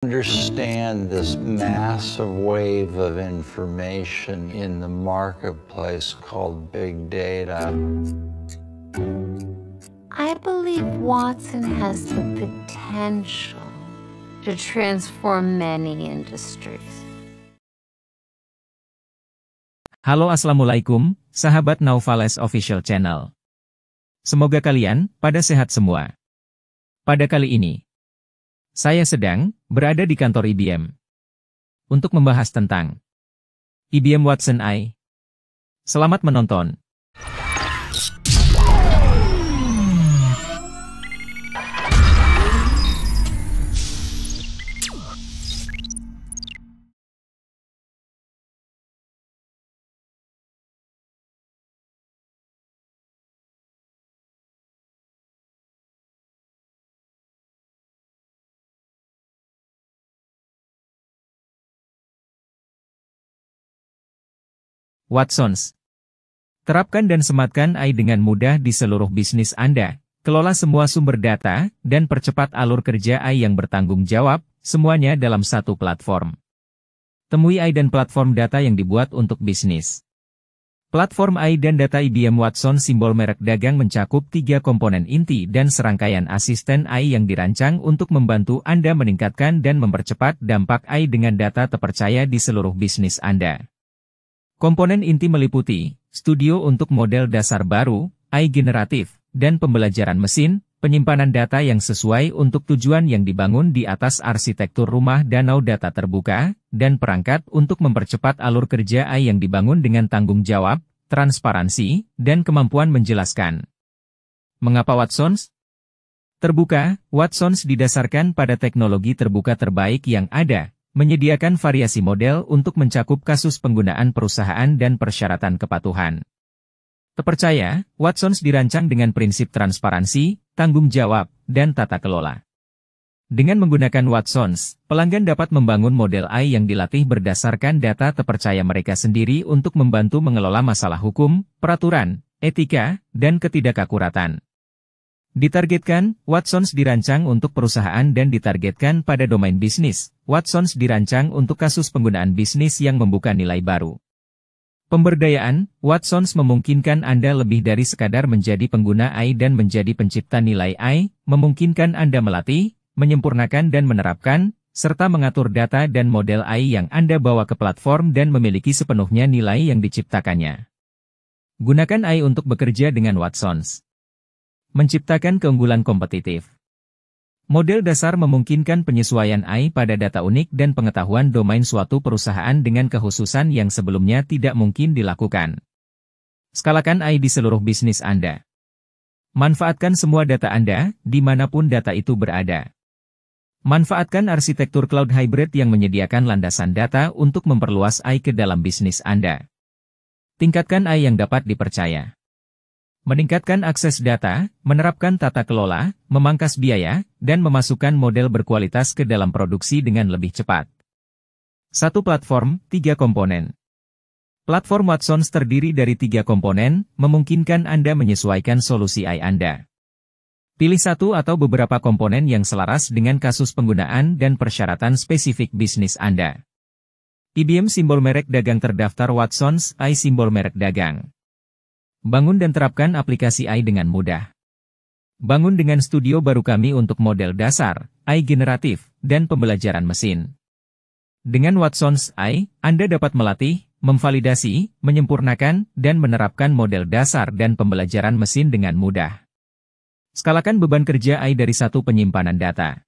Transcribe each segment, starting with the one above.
understand this massive wave of information in the marketplace called big data. I believe Watson has the potential to transform many industries. Halo Assalamualaikum, sahabat Naufales Official Channel. Semoga kalian pada sehat semua. Pada kali ini, Saya sedang berada di kantor IBM untuk membahas tentang IBM Watson AI. Selamat menonton! Watsons. Terapkan dan sematkan AI dengan mudah di seluruh bisnis Anda. Kelola semua sumber data, dan percepat alur kerja AI yang bertanggung jawab, semuanya dalam satu platform. Temui AI dan platform data yang dibuat untuk bisnis. Platform AI dan data IBM Watson simbol merek dagang mencakup tiga komponen inti dan serangkaian asisten AI yang dirancang untuk membantu Anda meningkatkan dan mempercepat dampak AI dengan data terpercaya di seluruh bisnis Anda. Komponen inti meliputi, studio untuk model dasar baru, AI generatif, dan pembelajaran mesin, penyimpanan data yang sesuai untuk tujuan yang dibangun di atas arsitektur rumah danau data terbuka, dan perangkat untuk mempercepat alur kerja AI yang dibangun dengan tanggung jawab, transparansi, dan kemampuan menjelaskan. Mengapa Watsons? Terbuka, Watsons didasarkan pada teknologi terbuka terbaik yang ada, menyediakan variasi model untuk mencakup kasus penggunaan perusahaan dan persyaratan kepatuhan. Terpercaya, Watsons dirancang dengan prinsip transparansi, tanggung jawab, dan tata kelola. Dengan menggunakan Watsons, pelanggan dapat membangun model AI yang dilatih berdasarkan data terpercaya mereka sendiri untuk membantu mengelola masalah hukum, peraturan, etika, dan ketidakakuratan. Ditargetkan, Watsons dirancang untuk perusahaan dan ditargetkan pada domain bisnis. Watsons dirancang untuk kasus penggunaan bisnis yang membuka nilai baru. Pemberdayaan, Watsons memungkinkan Anda lebih dari sekadar menjadi pengguna AI dan menjadi pencipta nilai AI, memungkinkan Anda melatih, menyempurnakan dan menerapkan, serta mengatur data dan model AI yang Anda bawa ke platform dan memiliki sepenuhnya nilai yang diciptakannya. Gunakan AI untuk bekerja dengan Watsons. Menciptakan keunggulan kompetitif. Model dasar memungkinkan penyesuaian AI pada data unik dan pengetahuan domain suatu perusahaan dengan kehususan yang sebelumnya tidak mungkin dilakukan. Skalakan AI di seluruh bisnis Anda. Manfaatkan semua data Anda, dimanapun data itu berada. Manfaatkan arsitektur cloud hybrid yang menyediakan landasan data untuk memperluas AI ke dalam bisnis Anda. Tingkatkan AI yang dapat dipercaya. Meningkatkan akses data, menerapkan tata kelola, memangkas biaya, dan memasukkan model berkualitas ke dalam produksi dengan lebih cepat. Satu platform, tiga komponen. Platform Watsons terdiri dari tiga komponen, memungkinkan Anda menyesuaikan solusi AI Anda. Pilih satu atau beberapa komponen yang selaras dengan kasus penggunaan dan persyaratan spesifik bisnis Anda. IBM simbol merek dagang terdaftar Watsons AI simbol merek dagang. Bangun dan terapkan aplikasi AI dengan mudah. Bangun dengan studio baru kami untuk model dasar, AI generatif, dan pembelajaran mesin. Dengan Watson's AI, Anda dapat melatih, memvalidasi, menyempurnakan, dan menerapkan model dasar dan pembelajaran mesin dengan mudah. Skalakan beban kerja AI dari satu penyimpanan data.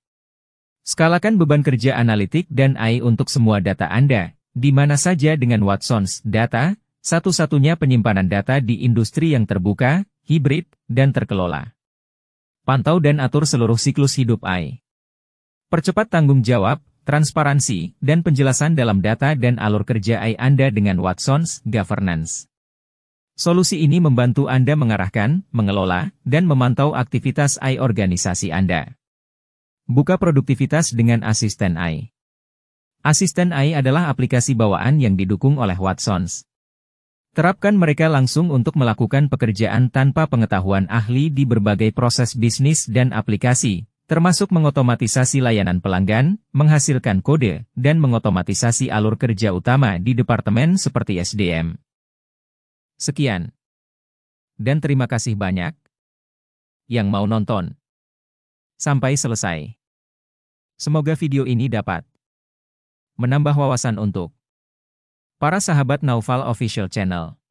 Skalakan beban kerja analitik dan AI untuk semua data Anda, di mana saja dengan Watson's Data, satu-satunya penyimpanan data di industri yang terbuka, hibrid, dan terkelola. Pantau dan atur seluruh siklus hidup AI. Percepat tanggung jawab, transparansi, dan penjelasan dalam data dan alur kerja AI Anda dengan Watson's Governance. Solusi ini membantu Anda mengarahkan, mengelola, dan memantau aktivitas AI organisasi Anda. Buka produktivitas dengan asisten AI. Asisten AI adalah aplikasi bawaan yang didukung oleh Watsons, Terapkan mereka langsung untuk melakukan pekerjaan tanpa pengetahuan ahli di berbagai proses bisnis dan aplikasi, termasuk mengotomatisasi layanan pelanggan, menghasilkan kode, dan mengotomatisasi alur kerja utama di departemen seperti SDM. Sekian. Dan terima kasih banyak yang mau nonton. Sampai selesai. Semoga video ini dapat menambah wawasan untuk Para sahabat Naufal Official Channel.